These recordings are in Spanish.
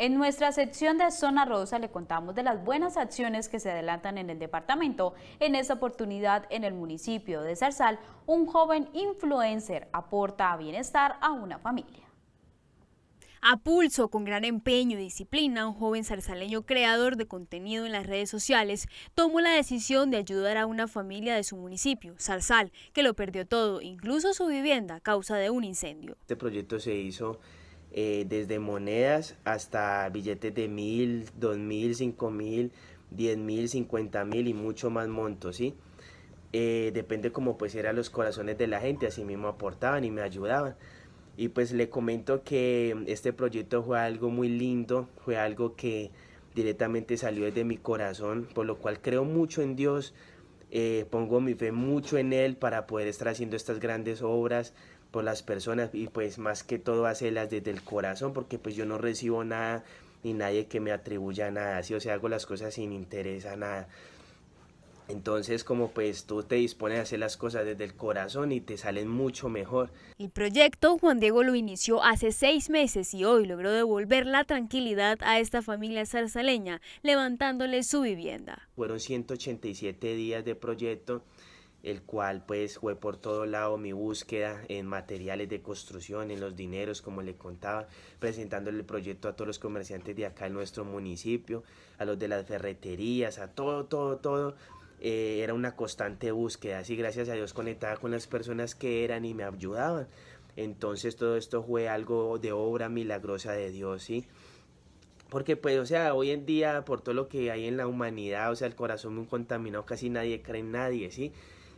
En nuestra sección de Zona Rosa le contamos de las buenas acciones que se adelantan en el departamento. En esta oportunidad, en el municipio de Zarzal, un joven influencer aporta a bienestar a una familia. A pulso, con gran empeño y disciplina, un joven zarzaleño creador de contenido en las redes sociales tomó la decisión de ayudar a una familia de su municipio, Zarzal, que lo perdió todo, incluso su vivienda, a causa de un incendio. Este proyecto se hizo eh, desde monedas hasta billetes de mil, dos mil, cinco mil, diez mil, cincuenta mil y mucho más montos, ¿sí? Eh, depende como pues eran los corazones de la gente, así mismo aportaban y me ayudaban. Y pues le comento que este proyecto fue algo muy lindo, fue algo que directamente salió desde mi corazón, por lo cual creo mucho en Dios, eh, pongo mi fe mucho en Él para poder estar haciendo estas grandes obras por las personas y pues más que todo hacerlas desde el corazón porque pues yo no recibo nada ni nadie que me atribuya nada, así o sea hago las cosas sin interés a nada. Entonces como pues tú te dispones a hacer las cosas desde el corazón y te salen mucho mejor. El proyecto Juan Diego lo inició hace seis meses y hoy logró devolver la tranquilidad a esta familia zarzaleña levantándole su vivienda. Fueron 187 días de proyecto el cual pues fue por todo lado mi búsqueda en materiales de construcción, en los dineros, como le contaba, presentándole el proyecto a todos los comerciantes de acá en nuestro municipio, a los de las ferreterías, a todo, todo, todo, eh, era una constante búsqueda, así gracias a Dios conectaba con las personas que eran y me ayudaban. Entonces todo esto fue algo de obra milagrosa de Dios, ¿sí? Porque pues, o sea, hoy en día por todo lo que hay en la humanidad, o sea, el corazón muy contaminado, casi nadie cree en nadie, ¿sí?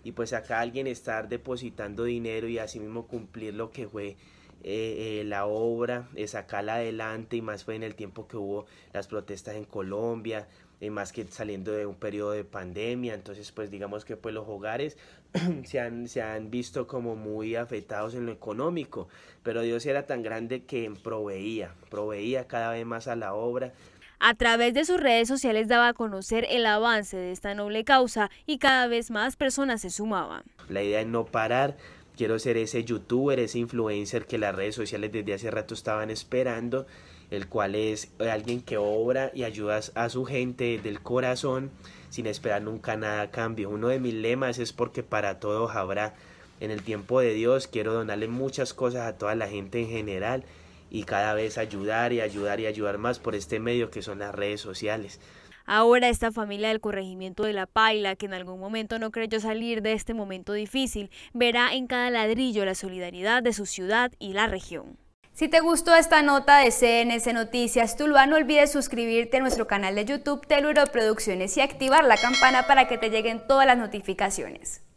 Y pues acá alguien estar depositando dinero y así mismo cumplir lo que fue eh, eh, la obra, eh, sacarla adelante y más fue en el tiempo que hubo las protestas en Colombia, más que saliendo de un periodo de pandemia, entonces pues digamos que pues los hogares se han, se han visto como muy afectados en lo económico, pero Dios era tan grande que proveía, proveía cada vez más a la obra, a través de sus redes sociales daba a conocer el avance de esta noble causa y cada vez más personas se sumaban. La idea es no parar, quiero ser ese youtuber, ese influencer que las redes sociales desde hace rato estaban esperando, el cual es eh, alguien que obra y ayuda a su gente del corazón sin esperar nunca nada a cambio. Uno de mis lemas es porque para todos habrá. En el tiempo de Dios quiero donarle muchas cosas a toda la gente en general y cada vez ayudar y ayudar y ayudar más por este medio que son las redes sociales. Ahora esta familia del corregimiento de La Paila, que en algún momento no creyó salir de este momento difícil, verá en cada ladrillo la solidaridad de su ciudad y la región. Si te gustó esta nota de Cns Noticias Tuluá, no olvides suscribirte a nuestro canal de YouTube Teluro Producciones y activar la campana para que te lleguen todas las notificaciones.